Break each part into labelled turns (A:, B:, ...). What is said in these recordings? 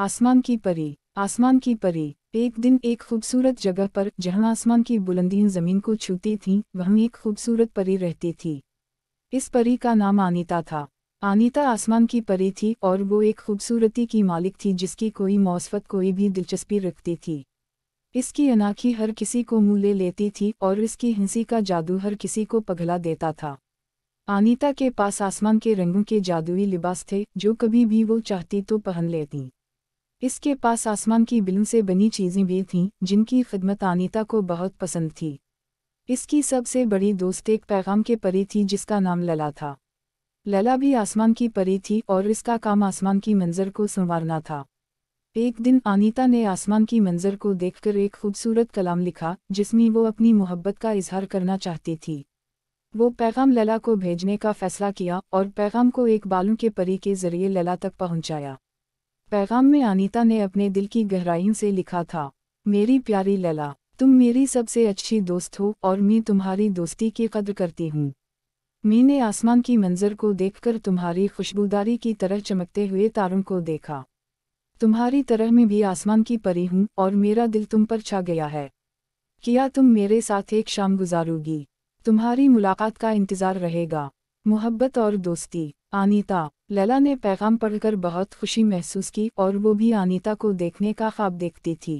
A: आसमान की परी आसमान की परी एक दिन एक खूबसूरत जगह पर जहां आसमान की बुलंदियां जमीन को छूती थीं वहीं एक खूबसूरत परी रहती थी इस परी का नाम आनीता था आनीता आसमान की परी थी और वो एक खूबसूरती की मालिक थी जिसकी कोई मौसफत कोई भी दिलचस्पी रखती थी इसकी अनाखी हर किसी को मुँह ले लेती थी और इसकी हिंसी का जादू हर किसी को पघला देता था आनीता के पास आसमान के रंगों के जादुई लिबास थे जो कभी भी वो चाहती तो पहन लेती इसके पास आसमान की बिलन से बनी चीज़ें भी थीं जिनकी खिदमत अनिता को बहुत पसंद थी इसकी सबसे बड़ी दोस्त एक पैगाम के परी थी जिसका नाम लला था लला भी आसमान की परी थी और इसका काम आसमान की मंजर को संवारना था एक दिन अनिता ने आसमान की मंजर को देखकर एक खूबसूरत कलाम लिखा जिसमें वो अपनी मोहब्बत का इजहार करना चाहती थी वो पैगाम लला को भेजने का फैसला किया और पैगाम को एक बालों के परी के जरिए लला तक पहुँचाया पैगाम में अनीता ने अपने दिल की गहराइयों से लिखा था मेरी प्यारी लला तुम मेरी सबसे अच्छी दोस्त हो और मैं तुम्हारी दोस्ती की कद्र करती हूँ मैंने आसमान की मंजर को देखकर तुम्हारी खुशबूदारी की तरह चमकते हुए तारों को देखा तुम्हारी तरह मैं भी आसमान की परी हूँ और मेरा दिल तुम पर छा गया है किया तुम मेरे साथ एक शाम गुजारोगी तुम्हारी मुलाकात का इंतज़ार रहेगा मोहब्बत और दोस्ती अनीता लैला ने पैगाम पढ़कर बहुत खुशी महसूस की और वो भी अनीता को देखने का ख्वाब देखती थी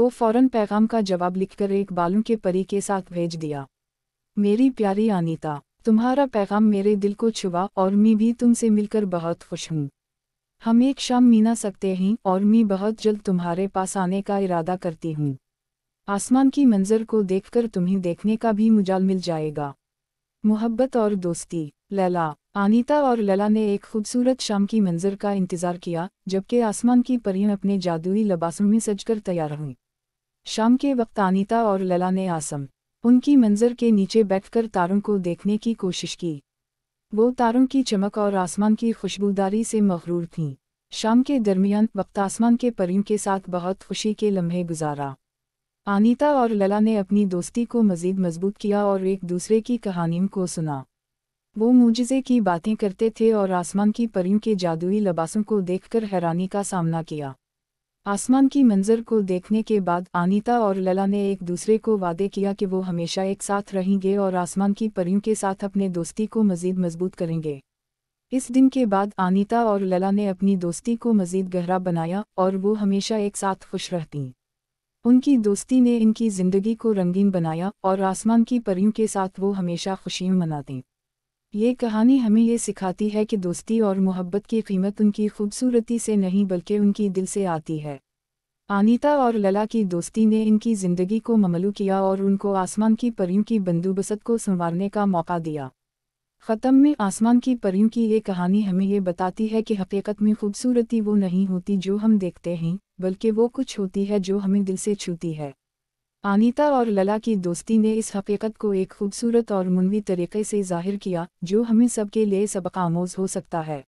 A: वो फौरन पैगाम का जवाब लिखकर एक बालों के परी के साथ भेज दिया मेरी प्यारी अनीता तुम्हारा पैगाम मेरे दिल को छुआ और मैं भी तुमसे मिलकर बहुत खुश हूँ हम एक शाम मीना सकते हैं और मैं बहुत जल्द तुम्हारे पास आने का इरादा करती हूँ आसमान की मंजर को देखकर तुम्हें देखने का भी मुजाल मिल जाएगा मोहब्बत और दोस्ती लैला अनीता और लला ने एक खूबसूरत शाम की मंजर का इंतजार किया जबकि आसमान की परियां अपने जादुई लबासों में सजकर तैयार हुईं शाम के वक्त अनीता और लला ने आसम उनकी मंजर के नीचे बैठकर तारों को देखने की कोशिश की वो तारों की चमक और आसमान की खुशबूदारी से मफरूर थीं शाम के दरमियान वक्त आसमान के परियों के साथ बहुत खुशी के लम्हे गुजारा अनीता और लला ने अपनी दोस्ती को मज़ीद मजबूत किया और एक दूसरे की कहानियों को सुना वो मुजजे की बातें करते थे और आसमान की परियों के जादुई लबासों को देखकर हैरानी का सामना किया आसमान की मंजर को देखने के बाद आनीता और लला ने एक दूसरे को वादे किया कि वो हमेशा एक साथ रहेंगे और आसमान की परियों के साथ अपने दोस्ती को मज़ीद मजबूत करेंगे इस दिन के बाद आनीता और लला ने अपनी दोस्ती को मज़ीद गहरा बनाया और वो हमेशा एक साथ खुश रहतीं उनकी दोस्ती ने इनकी ज़िंदगी को रंगीन बनाया और आसमान की परियों के साथ वो हमेशा खुशियाँ मनाती ये कहानी हमें ये सिखाती है कि दोस्ती और मोहब्बत की कीमत उनकी खूबसूरती से नहीं बल्कि उनकी दिल से आती है अनिता और लला की दोस्ती ने इनकी ज़िंदगी को ममलू किया और उनको आसमान की परियों की बंदोबस्त को संवारने का मौका दिया ख़त्म में आसमान की परियों की ये कहानी हमें ये बताती है कि हकीकत में खूबसूरती वो नहीं होती जो हम देखते हैं बल्कि वो कुछ होती है जो हमें दिल से छूती है अनिता और लला की दोस्ती ने इस हकीकत को एक खूबसूरत और मुनवी तरीके से जाहिर किया जो हमें सबके लिए सबकामोज हो सकता है